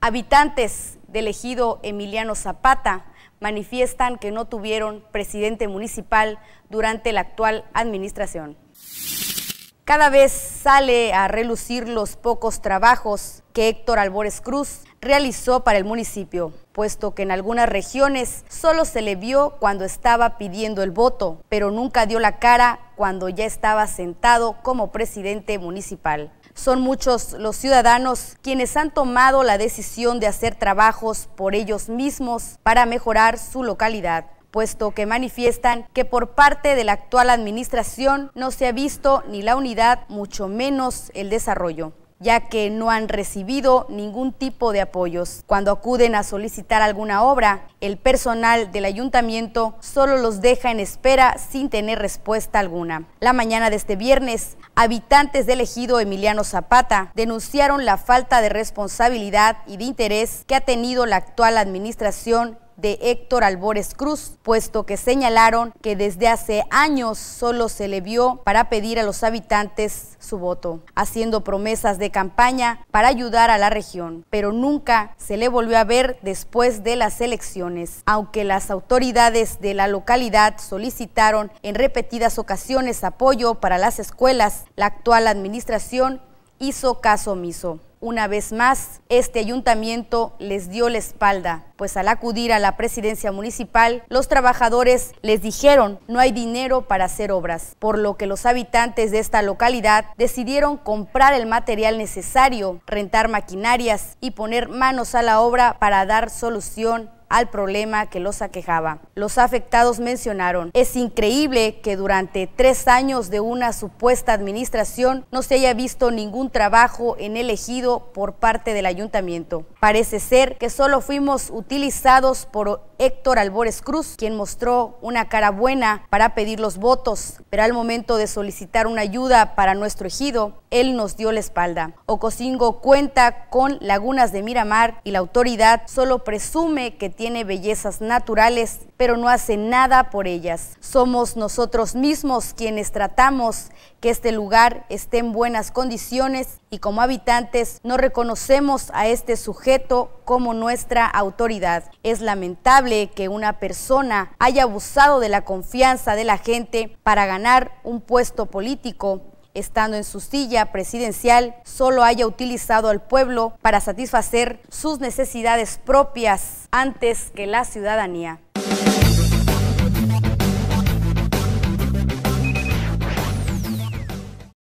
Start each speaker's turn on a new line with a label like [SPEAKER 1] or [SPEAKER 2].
[SPEAKER 1] Habitantes del ejido Emiliano Zapata manifiestan que no tuvieron presidente municipal durante la actual administración. Cada vez sale a relucir los pocos trabajos que Héctor Albores Cruz realizó para el municipio, puesto que en algunas regiones solo se le vio cuando estaba pidiendo el voto, pero nunca dio la cara cuando ya estaba sentado como presidente municipal. Son muchos los ciudadanos quienes han tomado la decisión de hacer trabajos por ellos mismos para mejorar su localidad puesto que manifiestan que por parte de la actual administración no se ha visto ni la unidad, mucho menos el desarrollo ya que no han recibido ningún tipo de apoyos. Cuando acuden a solicitar alguna obra, el personal del ayuntamiento solo los deja en espera sin tener respuesta alguna. La mañana de este viernes, habitantes del ejido Emiliano Zapata denunciaron la falta de responsabilidad y de interés que ha tenido la actual administración de Héctor Albores Cruz, puesto que señalaron que desde hace años solo se le vio para pedir a los habitantes su voto, haciendo promesas de campaña para ayudar a la región, pero nunca se le volvió a ver después de las elecciones, aunque las autoridades de la localidad solicitaron en repetidas ocasiones apoyo para las escuelas, la actual administración hizo caso omiso. Una vez más, este ayuntamiento les dio la espalda, pues al acudir a la presidencia municipal, los trabajadores les dijeron no hay dinero para hacer obras, por lo que los habitantes de esta localidad decidieron comprar el material necesario, rentar maquinarias y poner manos a la obra para dar solución al problema que los aquejaba. Los afectados mencionaron, es increíble que durante tres años de una supuesta administración no se haya visto ningún trabajo en el ejido por parte del ayuntamiento. Parece ser que solo fuimos utilizados por Héctor Albores Cruz, quien mostró una cara buena para pedir los votos, pero al momento de solicitar una ayuda para nuestro ejido, él nos dio la espalda. Ocosingo cuenta con lagunas de Miramar y la autoridad solo presume que tiene bellezas naturales, pero no hace nada por ellas. Somos nosotros mismos quienes tratamos que este lugar esté en buenas condiciones y como habitantes no reconocemos a este sujeto como nuestra autoridad. Es lamentable que una persona haya abusado de la confianza de la gente para ganar un puesto político estando en su silla presidencial, solo haya utilizado al pueblo para satisfacer sus necesidades propias antes que la ciudadanía.